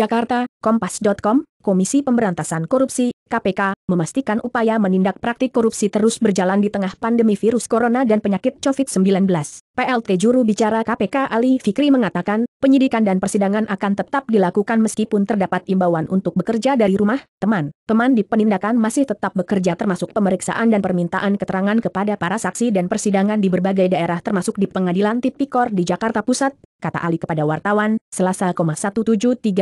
Jakarta, Kompas.com, Komisi Pemberantasan Korupsi, KPK, memastikan upaya menindak praktik korupsi terus berjalan di tengah pandemi virus corona dan penyakit COVID-19. PLT juru bicara KPK Ali Fikri mengatakan, penyidikan dan persidangan akan tetap dilakukan meskipun terdapat imbauan untuk bekerja dari rumah, teman. Teman di penindakan masih tetap bekerja termasuk pemeriksaan dan permintaan keterangan kepada para saksi dan persidangan di berbagai daerah termasuk di pengadilan tipikor di Jakarta Pusat, kata Ali kepada wartawan, Selasa 173-2020.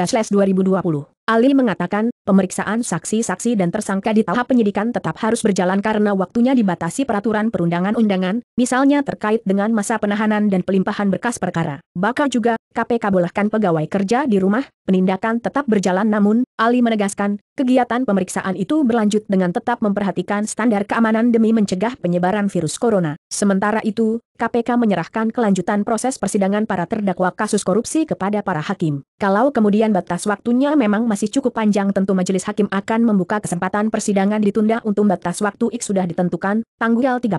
Ali mengatakan, pemeriksaan saksi-saksi dan tersangka di tahap penyidikan tetap harus berjalan karena waktunya dibatasi peraturan perundangan undangan, misalnya terkait dengan masa penahanan dan pelimpahan berkas perkara. Bahkan juga, KPK bolehkan pegawai kerja di rumah, penindakan tetap berjalan namun, Ali menegaskan, kegiatan pemeriksaan itu berlanjut dengan tetap memperhatikan standar keamanan demi mencegah penyebaran virus corona. Sementara itu, KPK menyerahkan kelanjutan proses persidangan para terdakwa kasus korupsi kepada para hakim. Kalau kemudian batas waktunya memang masih cukup panjang tentu majelis hakim akan membuka kesempatan persidangan ditunda untuk batas waktu X sudah ditentukan, tanggal 31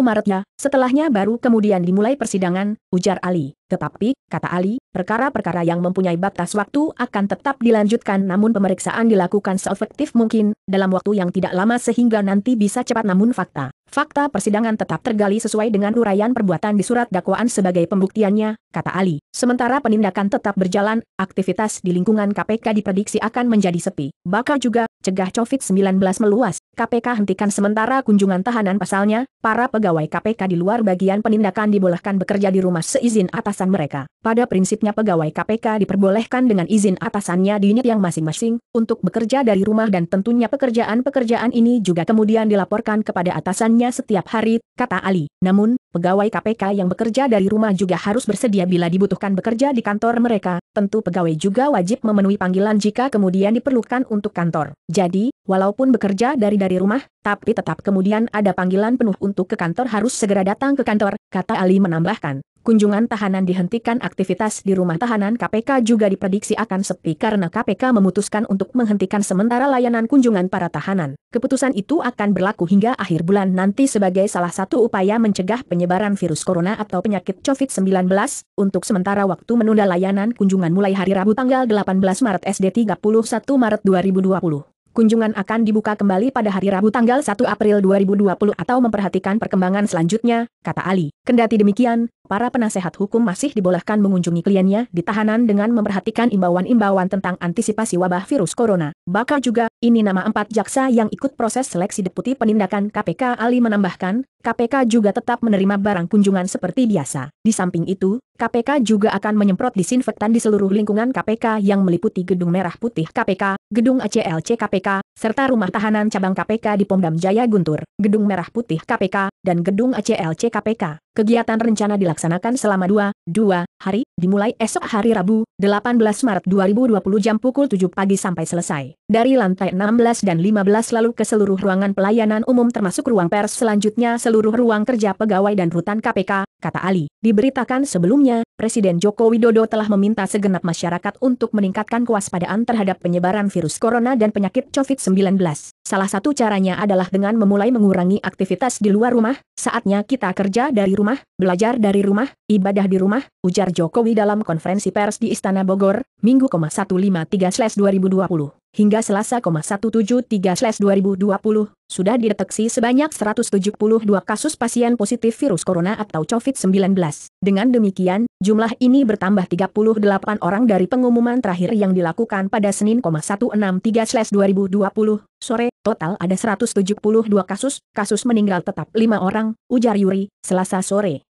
Maretnya, setelahnya baru kemudian dimulai persidangan, ujar Ali. Tetapi, kata Ali, perkara-perkara yang mempunyai batas waktu akan tetap dilanjutkan namun pemeriksaan dilakukan seefektif mungkin, dalam waktu yang tidak lama sehingga nanti bisa cepat namun fakta. Fakta persidangan tetap tergali sesuai dengan uraian perbuatan di surat dakwaan sebagai pembuktiannya, kata Ali. Sementara penindakan tetap berjalan, aktivitas di lingkungan KPK diprediksi akan menjadi sepi. Bakal juga, cegah COVID-19 meluas, KPK hentikan sementara kunjungan tahanan pasalnya, para pegawai KPK di luar bagian penindakan dibolehkan bekerja di rumah seizin atasan mereka. Pada prinsipnya pegawai KPK diperbolehkan dengan izin atasannya di unit yang masing-masing, untuk bekerja dari rumah dan tentunya pekerjaan-pekerjaan ini juga kemudian dilaporkan kepada atasan setiap hari, kata Ali. Namun, pegawai KPK yang bekerja dari rumah juga harus bersedia bila dibutuhkan bekerja di kantor mereka. Tentu pegawai juga wajib memenuhi panggilan jika kemudian diperlukan untuk kantor. Jadi, walaupun bekerja dari dari rumah, tapi tetap kemudian ada panggilan penuh untuk ke kantor harus segera datang ke kantor, kata Ali menambahkan kunjungan tahanan dihentikan aktivitas di rumah tahanan KPK juga diprediksi akan sepi karena KPK memutuskan untuk menghentikan sementara layanan kunjungan para tahanan. Keputusan itu akan berlaku hingga akhir bulan nanti sebagai salah satu upaya mencegah penyebaran virus corona atau penyakit COVID-19. Untuk sementara waktu menunda layanan kunjungan mulai hari Rabu tanggal 18 Maret SD 31 Maret 2020. Kunjungan akan dibuka kembali pada hari Rabu tanggal 1 April 2020 atau memperhatikan perkembangan selanjutnya, kata Ali. Kendati demikian, para penasehat hukum masih dibolehkan mengunjungi kliennya di tahanan dengan memperhatikan imbauan-imbauan tentang antisipasi wabah virus corona. Bakal juga, ini nama empat jaksa yang ikut proses seleksi deputi penindakan KPK Ali menambahkan, KPK juga tetap menerima barang kunjungan seperti biasa. Di samping itu, KPK juga akan menyemprot disinfektan di seluruh lingkungan KPK yang meliputi Gedung Merah Putih KPK, Gedung ACLC KPK, serta rumah tahanan cabang KPK di Pomdam Jaya Guntur, Gedung Merah Putih KPK, dan Gedung ACLC KPK. Kegiatan rencana dilaksanakan selama 2, dua hari, dimulai esok hari Rabu, 18 Maret 2020 jam pukul 7 pagi sampai selesai. Dari lantai 16 dan 15 lalu ke seluruh ruangan pelayanan umum termasuk ruang pers selanjutnya seluruh ruang kerja pegawai dan rutan KPK, kata Ali. Diberitakan sebelumnya, Presiden Joko Widodo telah meminta segenap masyarakat untuk meningkatkan kewaspadaan terhadap penyebaran virus corona dan penyakit COVID-19. Salah satu caranya adalah dengan memulai mengurangi aktivitas di luar rumah, saatnya kita kerja dari rumah, belajar dari rumah, ibadah di rumah, ujar Jokowi dalam konferensi pers di Istana Bogor, Minggu 153-2020 hingga Selasa 173/2020 sudah dideteksi sebanyak 172 kasus pasien positif virus corona atau COVID-19. Dengan demikian, jumlah ini bertambah 38 orang dari pengumuman terakhir yang dilakukan pada Senin 163/2020 sore. Total ada 172 kasus, kasus meninggal tetap 5 orang, ujar Yuri, Selasa sore.